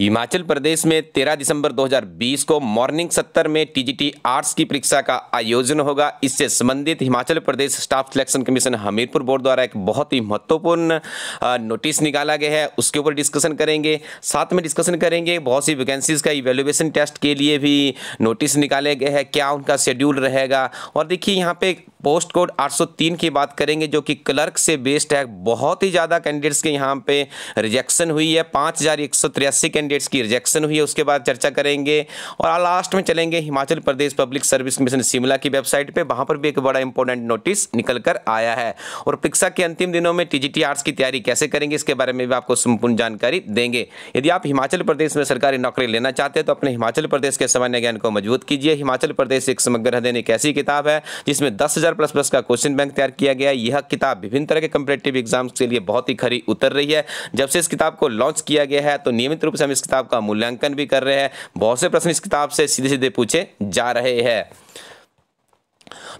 हिमाचल प्रदेश में 13 दिसंबर 2020 को मॉर्निंग सत्तर में टीजीटी आर्ट्स की परीक्षा का आयोजन होगा इससे संबंधित Himachal Pradesh staff selection commission Hamirpur board द्वारा एक बहुत ही महत्वपूर्ण नोटिस निकाला गया है उसके ऊपर डिस्कशन करेंगे साथ में डिस्कशन करेंगे बहुत सी वैकेंसीज का इवेल्युएशन टेस्ट के लिए भी नोटिस निकाले गए हैं क्या उनका शेड्यूल रहेगा और देखिए यहाँ पे पोस्ट कोड 803 की बात करेंगे जो कि क्लर्क से बेस्ड है बहुत ही ज़्यादा कैंडिडेट्स के यहाँ पे रिजेक्शन हुई है पाँच हज़ार कैंडिडेट्स की रिजेक्शन हुई है उसके बाद चर्चा करेंगे और लास्ट में चलेंगे Himachal Pradesh public service commission Shimla की वेबसाइट पर वहां पर भी एक बड़ा इंपॉर्टेंट नोटिस निकल कर आया है और परीक्षा के अंतिम दिनों में टी आर्ट्स की तैयारी कैसे करेंगे इसके बारे में भी आपको संपूर्ण जानकारी देंगे यदि आप हिमाचल प्रदेश में सरकारी नौकरी लेना चाहते हैं तो अपने हिमाचल प्रदेश के सामान्य ज्ञान को मजबूत कीजिए हिमाचल प्रदेश एक समग्र देने एक ऐसी किताब है जिसमें दस हज़ार प्लस प्लस का क्वेश्चन बैंक तैयार किया गया यह किताब विभिन्न तरह के कम्पिटेटिव एग्जाम्स के लिए बहुत ही खरी उतर रही है जब से इस किताब को लॉन्च किया गया है तो नियमित रूप से हम इस किताब का मूल्यांकन भी कर रहे हैं बहुत से प्रश्न इस किताब से सीधे सीधे पूछे जा रहे हैं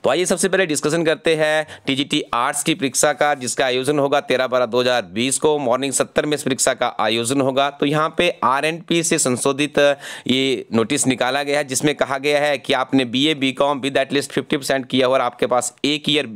तो आइए सबसे पहले डिस्कशन करते हैं टीजीटी आर्ट्स की परीक्षा का जिसका आयोजन होगा तेरह बारह दो हजार बीस को मॉर्निंग सत्तर में इस परीक्षा का आयोजन होगा तो यहाँ पे पी से संशोधित ये नोटिस निकाला गया है जिसमें कहा गया है कि आपने B A B com with at least fifty percent किया हुआ और आपके पास एक ईयर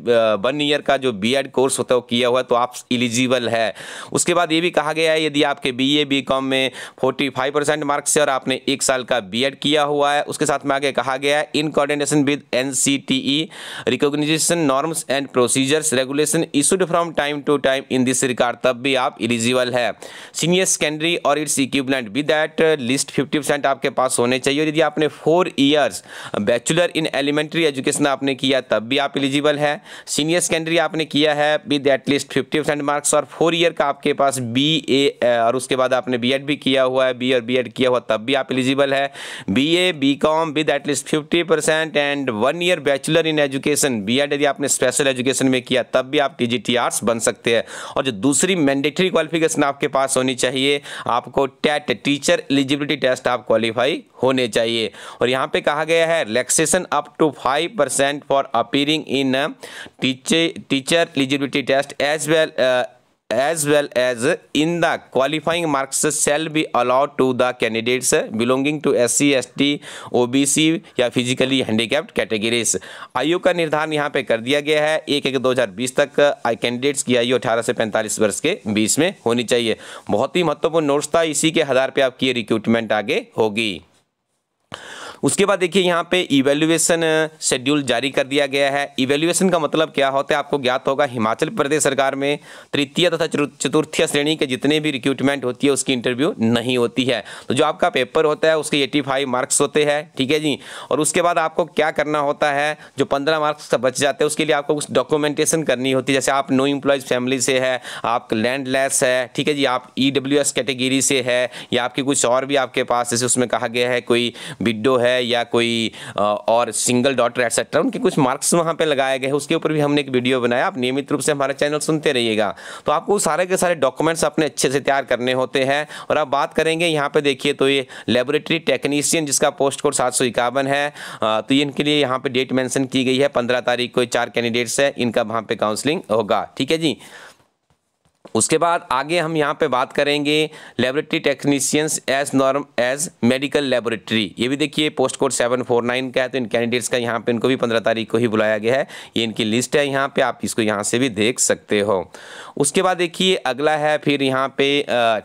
वन ईयर का जो एड कोर्स होता है वो किया हुआ तो आप इलिजिबल है उसके बाद ये भी कहा गया है यदि आपके बी ए बी कॉम में फोर्टी फाइव परसेंट मार्क्स है और आपने एक साल का बी एड किया हुआ है उसके साथ में आगे कहा गया है in coordination with N C T E recognition norms and procedures regulation issued from time to time in this regard तब भी आप इलिजिबल है सीनियर सेकेंडरी और its equipment with that list fifty percent आपके पास होने चाहिए और यदि आपने four years bachelor in elementary education आपने किया तब भी आप इलिजिबल है सीनियर सेकेंडरी आपने किया है with at least fifty percent marks और फोर ईयर का आपके पास बी ए uh, और उसके बाद आपने बी एड भी किया हुआ है बी और बी एड किया हुआ तब भी आप इलिजिबल है B A B com with at least fifty percent and one year bachelor in education B Ed यदि आपने स्पेशल एजुकेशन में किया तब भी आप टी टीजीटीआरस बन सकते हैं और जो दूसरी मैंडेटरी क्वालिफिकेशन आपके पास होनी चाहिए आपको टेट टीचर एलिजिबिलिटी टेस्ट आप क्वालिफाई होने चाहिए और यहाँ पे कहा गया है relaxation up to five percent for appearing in teacher eligibility test as well as well as in the qualifying marks shall be allowed to the candidates belonging to S C S T O B C या physically handicapped categories आयु का निर्धारण यहाँ पे कर दिया गया है एक एक दो हज़ार बीस तक कैंडिडेट्स की आयु अठारह से पैंतालीस वर्ष के बीच में होनी चाहिए बहुत ही महत्वपूर्ण नोट्स था इसी के आधार पर आपकी रिक्रूटमेंट आगे होगी उसके बाद देखिए यहाँ पे इवेल्युएशन शेड्यूल जारी कर दिया गया है इवेल्युएशन का मतलब क्या होता है आपको ज्ञात होगा हिमाचल प्रदेश सरकार में तृतीय तथा चतुर्थीय श्रेणी के जितने भी रिक्रूटमेंट होती है उसकी इंटरव्यू नहीं होती है तो जो आपका पेपर होता है उसके एटी मार्क्स होते हैं ठीक है जी और उसके बाद आपको क्या करना होता है जो पंद्रह मार्क्स का बच जाते हैं उसके लिए आपको कुछ डॉक्यूमेंटेशन करनी होती है जैसे आप नो इम्प्लॉयज फैमिली से है आप लैंडलेस है ठीक है जी आप ई e कैटेगरी से है या आपकी कुछ और भी आपके पास जैसे उसमें कहा गया है कोई विडो है है या कोई और सिंगल डॉटर एक्सेट्रा उनके कुछ मार्क्स वहाँ पर लगाए गए उसके ऊपर भी हमने एक वीडियो बनाया आप नियमित रूप से हमारा चैनल सुनते रहिएगा तो आपको सारे के सारे डॉक्यूमेंट्स अपने अच्छे से तैयार करने होते हैं और आप बात करेंगे यहाँ पर देखिए तो ये लेबोरेटरी टेक्नीसियन जिसका पोस्ट कोड सात है तो इनके लिए यहाँ पर डेट मैंसन की गई है पंद्रह तारीख को चार कैंडिडेट्स हैं इनका वहाँ पर काउंसलिंग होगा ठीक है जी उसके बाद आगे हम यहाँ पे बात करेंगे laboratory technicians as norm as medical laboratory ये भी देखिए post code seven four nine का है तो इन कैंडिडेट्स का यहाँ पे इनको भी पंद्रह तारीख को ही बुलाया गया है ये इनकी लिस्ट है यहाँ पे आप इसको यहाँ से भी देख सकते हो उसके बाद देखिए अगला है फिर यहाँ पे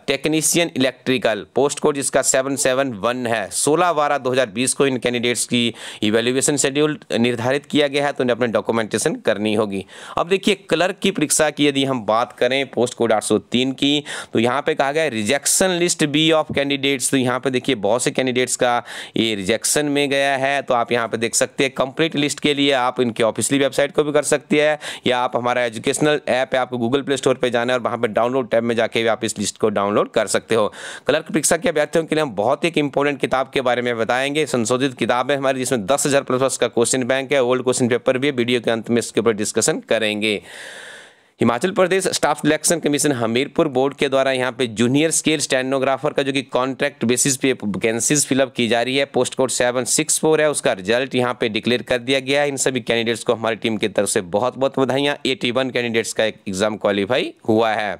टेक्नीशियन इलेक्ट्रिकल पोस्ट कोड जिसका सेवन सेवन वन है सोलह बारह दो हज़ार बीस को इन कैंडिडेट्स की इवेल्यूएशन शेड्यूल निर्धारित किया गया है तो इन्हें अपने डॉक्यूमेंटेशन करनी होगी अब देखिए क्लर्क की परीक्षा की यदि हम बात करें पोस्ट कोड आठ की तो यहाँ पे कहा गया rejection list B of candidates तो यहाँ पे देखिए बहुत से कैंडिडेट्स का ये रिजेक्शन में गया है तो आप यहाँ पे देख सकते हैं कंप्लीट लिस्ट के लिए आप इनके ऑफिसली वेबसाइट को भी कर सकते हैं या आप हमारा एजुकेशनल ऐप है आपको गूगल प्ले स्टोर पर जाना है और वहाँ पर डाउनलोड टैब में जाके भी आप इस लिस्ट को डाउनलोड कर सकते हो क्लर्क परीक्षा के अभ्यर्थियों के लिए हम बहुत एक इंपॉर्टेंट किताब के बारे में बताएंगे संशोधित किताब है हमारी जिसमें दस हज़ार प्लस का क्वेश्चन बैंक है ओल्ड क्वेश्चन पेपर भी है वीडियो के अंत में इसके ऊपर डिस्कशन करेंगे Himachal Pradesh staff selection commission Hamirpur board के द्वारा यहाँ पे जूनियर स्केल स्टेनोग्राफर का जो कि कॉन्ट्रैक्ट बेसिस पे वैकेंसीज फिलअप की जा रही है post code seven six four है उसका रिजल्ट यहाँ पे डिक्लेयर कर दिया गया है इन सभी कैंडिडेट्स को हमारी टीम की तरफ से बहुत बहुत बधाइयाँ एटी वन कैंडिडेट्स का एग्जाम क्वालिफाई हुआ है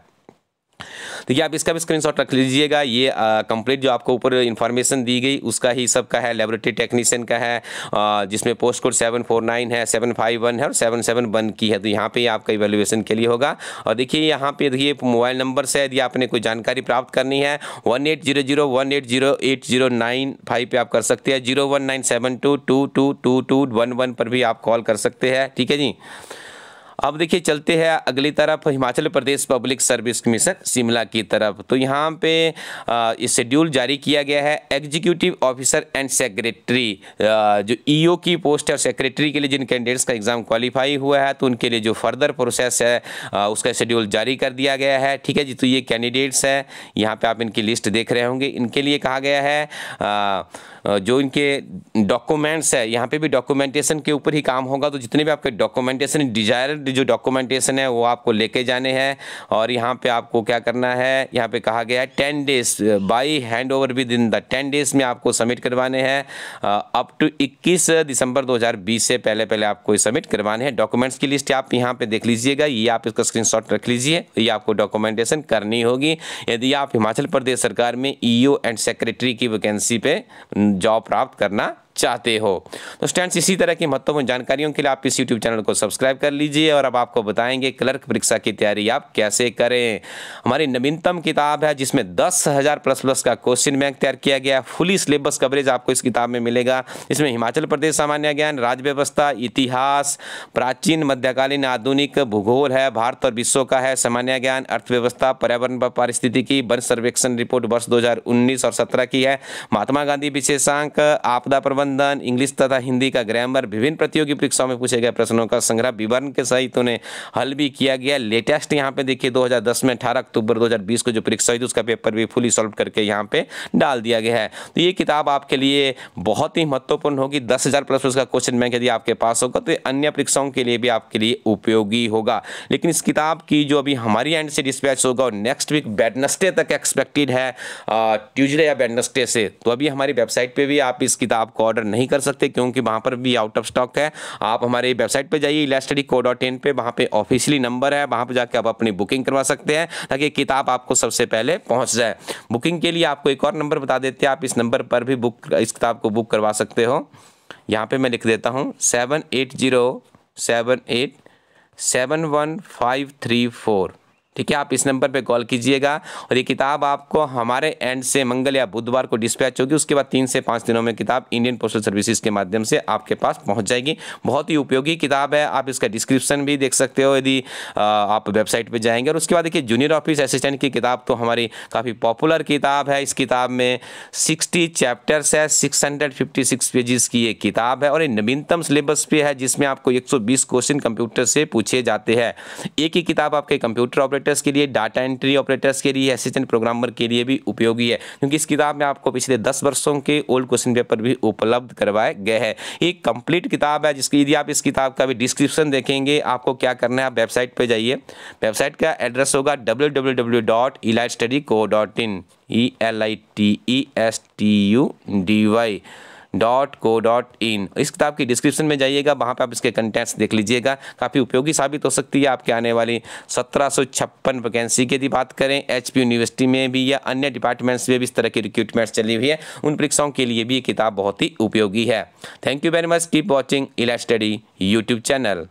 देखिए आप इसका भी स्क्रीनशॉट रख लीजिएगा ये कंप्लीट जो आपको ऊपर इन्फॉर्मेशन दी गई उसका ही सब का है लेबोरेटरी टेक्नीशियन का है आ, जिसमें post code seven four nine है सेवन फाइव वन है और सेवन सेवन वन की है तो यहाँ पे आपका इवेल्युएशन के लिए होगा और देखिए यहाँ पे देखिए मोबाइल नंबर से यदि आपने कोई जानकारी प्राप्त करनी है one eight zero zero one eight zero eight zero nine five पे आप कर सकते हैं zero one nine seven two two two two two one one पर भी आप कॉल कर सकते हैं ठीक है जी अब देखिए चलते हैं अगली तरफ Himachal Pradesh public service commission Shimla की तरफ तो यहाँ पे इस शेड्यूल जारी किया गया है एग्जीक्यूटिव ऑफिसर एंड सेक्रेटरी जो ईओ e की पोस्ट है और सेक्रेटरी के लिए जिन कैंडिडेट्स का एग्ज़ाम क्वालिफाई हुआ है तो उनके लिए जो फर्दर प्रोसेस है उसका शेड्यूल जारी कर दिया गया है ठीक है जी तो ये कैंडिडेट्स हैं यहाँ पर आप इनकी लिस्ट देख रहे होंगे इनके लिए कहा गया है जो इनके डॉक्यूमेंट्स है यहाँ पे भी डॉक्यूमेंटेशन के ऊपर ही काम होगा तो जितने भी आपके डॉक्यूमेंटेशन डिजायर्ड जो डॉक्यूमेंटेशन है वो आपको लेके जाने हैं और यहाँ पे आपको क्या करना है यहाँ पे कहा गया है ten days by hand over within the ten days में आपको सबमिट करवाने हैं अप टू इक्कीस दिसंबर दो से पहले पहले आपको सबमिट करवाने हैं डॉक्यूमेंट्स की लिस्ट आप यहाँ पे देख लीजिएगा ये आप इसका स्क्रीन रख लीजिए ये आपको डॉक्यूमेंटेशन करनी होगी यदि आप हिमाचल प्रदेश सरकार में ईओ एंड सेक्रेटरी की वैकेंसी पे जॉब प्राप्त करना चाहते हो तो स्टैंड इसी तरह की महत्वपूर्ण जानकारियों के लिए आप इस यूट्यूब चैनल को सब्सक्राइब कर लीजिए और अब आपको बताएंगे क्लर्क परीक्षा की तैयारी आप कैसे करें हमारी नवीनतम किताब है जिसमें दस हज़ार प्लस प्लस का क्वेश्चन बैंक तैयार किया गया है फुली सिलेबस कवरेज आपको इस किताब में मिलेगा इसमें हिमाचल प्रदेश सामान्य ज्ञान राज्य व्यवस्था इतिहास प्राचीन मध्यकालीन आधुनिक भूगोल है भारत और विश्व का है सामान्य ज्ञान अर्थव्यवस्था पर्यावरण परिस्थिति की वन सर्वेक्षण रिपोर्ट वर्ष दो और सत्रह की है महात्मा गांधी विशेषांक आपदा प्रबंध प्रबंधन इंग्लिश तथा हिंदी का ग्रामर विभिन्न प्रतियोगी परीक्षाओं में पूछे गए प्रश्नों का संग्रह विवरण के सहित उन्हें हल भी किया गया लेटेस्ट यहाँ पे देखिए 2010 में 18 अक्टूबर 2020 को जो परीक्षा हुई थी उसका पेपर भी फुली सॉल्व करके यहाँ पे डाल दिया गया है तो ये किताब आपके लिए बहुत ही महत्वपूर्ण होगी दस हज़ार प्लस उसका क्वेश्चन बैंक यदि आपके पास होगा तो अन्य परीक्षाओं के लिए भी आपके लिए उपयोगी होगा लेकिन इस किताब की जो अभी हमारी एंड से डिस्पैच होगा और नेक्स्ट वीक वेडनसडे तक एक्सपेक्टेड है ट्यूजडे या वेडनसडे से तो अभी हमारी वेबसाइट पर भी आप इस किताब को ऑर्डर नहीं कर सकते क्योंकि वहाँ पर भी आउट ऑफ स्टॉक है आप हमारे वेबसाइट पर जाइए इलास्टडी को डॉट इन पर वहाँ पर ऑफिशियली नंबर है वहाँ पर जाकर आप अपनी बुकिंग करवा सकते हैं ताकि किताब आपको सबसे पहले पहुँच जाए बुकिंग के लिए आपको एक और नंबर बता देते हैं आप इस नंबर पर भी बुक इस किताब को बुक करवा सकते हो यहाँ पर मैं लिख देता हूँ seven eight zero seven eight seven one five three four ठीक है आप इस नंबर पे कॉल कीजिएगा और ये किताब आपको हमारे एंड से मंगल या बुधवार को डिस्पैच होगी उसके बाद तीन से पाँच दिनों में किताब इंडियन पोस्टल सर्विसेज के माध्यम से आपके पास पहुँच जाएगी बहुत ही उपयोगी किताब है आप इसका डिस्क्रिप्शन भी देख सकते हो यदि आप वेबसाइट पर जाएंगे और उसके बाद देखिए जूनियर ऑफिस असिस्टेंट की किताब तो हमारी काफ़ी पॉपुलर किताब है इस किताब में सिक्सटी चैप्टर्स है six hundred fifty six pages की ये किताब है और ये नवीनतम सिलेबस पे है जिसमें आपको एक सौ बीस क्वेश्चन कंप्यूटर से पूछे जाते हैं एक ही किताब आपके कंप्यूटर ऑपरेट ऑपरेटर्स के लिए डाटा एंट्री ऑपरेटर्स के लिए असिस्टेंट प्रोग्रामर के लिए भी उपयोगी है क्योंकि इस किताब में आपको पिछले दस वर्षों के ओल्ड क्वेश्चन पेपर भी उपलब्ध करवाए गए हैं एक कंप्लीट किताब है जिसकी यदि आप इस किताब का भी डिस्क्रिप्शन देखेंगे आपको क्या करना है आप वेबसाइट पर जाइए वेबसाइट का एड्रेस होगा W W W dot E L I T E S T U D Y dot co dot in इस किताब की डिस्क्रिप्शन में जाइएगा वहाँ पर आप इसके कंटेंट्स देख लीजिएगा काफ़ी उपयोगी साबित हो सकती है आपके आने वाली सत्रह सौ छप्पन वैकेंसी की यदि बात करें एच यूनिवर्सिटी में भी या अन्य डिपार्टमेंट्स में भी इस तरह की रिक्रूटमेंट्स चली हुई है उन परीक्षाओं के लिए भी ये किताब बहुत ही उपयोगी है thank you very much keep watching Elite study YouTube channel